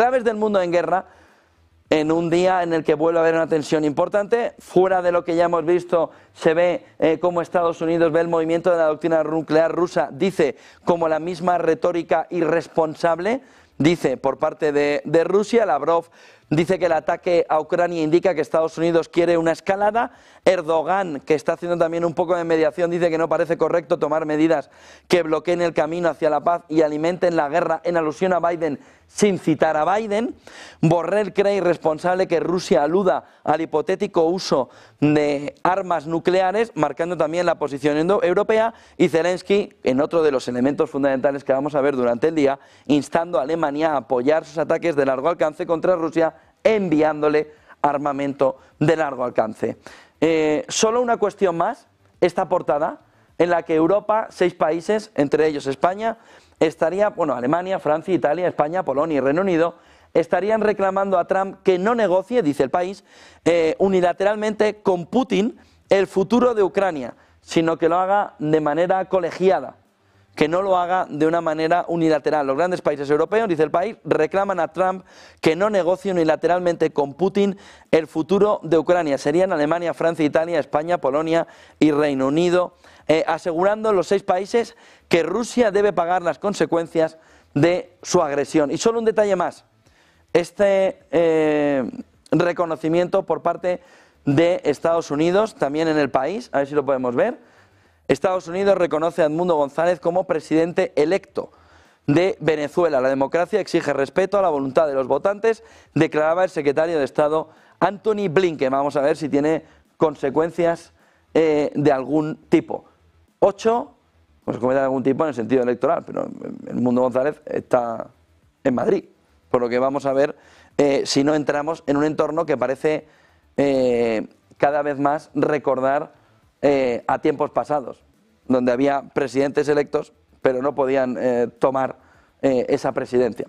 claves del mundo en guerra en un día en el que vuelve a haber una tensión importante. Fuera de lo que ya hemos visto, se ve eh, cómo Estados Unidos ve el movimiento de la doctrina nuclear rusa, dice, como la misma retórica irresponsable, dice, por parte de, de Rusia. Lavrov dice que el ataque a Ucrania indica que Estados Unidos quiere una escalada. Erdogan, que está haciendo también un poco de mediación, dice que no parece correcto tomar medidas que bloqueen el camino hacia la paz y alimenten la guerra en alusión a Biden sin citar a Biden. Borrell cree irresponsable que Rusia aluda al hipotético uso de armas nucleares, marcando también la posición europea. Y Zelensky, en otro de los elementos fundamentales que vamos a ver durante el día, instando a Alemania a apoyar sus ataques de largo alcance contra Rusia enviándole armamento de largo alcance. Eh, solo una cuestión más, esta portada, en la que Europa, seis países, entre ellos España, estaría, bueno, Alemania, Francia, Italia, España, Polonia y Reino Unido, estarían reclamando a Trump que no negocie, dice el país, eh, unilateralmente con Putin el futuro de Ucrania, sino que lo haga de manera colegiada que no lo haga de una manera unilateral. Los grandes países europeos, dice el país, reclaman a Trump que no negocie unilateralmente con Putin el futuro de Ucrania. Serían Alemania, Francia, Italia, España, Polonia y Reino Unido, asegurando eh, asegurando los seis países que Rusia debe pagar las consecuencias de su agresión. Y solo un detalle más. Este eh, reconocimiento por parte de Estados Unidos, también en el país, a ver si lo podemos ver Estados Unidos reconoce a Edmundo González como presidente electo de Venezuela. La democracia exige respeto a la voluntad de los votantes, declaraba el secretario de Estado Anthony Blinken. Vamos a ver si tiene consecuencias eh, de algún tipo. Ocho, pues consecuencias de algún tipo en el sentido electoral, pero Edmundo González está en Madrid, por lo que vamos a ver eh, si no entramos en un entorno que parece eh, cada vez más recordar a tiempos pasados donde había presidentes electos, pero no podían eh, tomar eh, esa presidencia.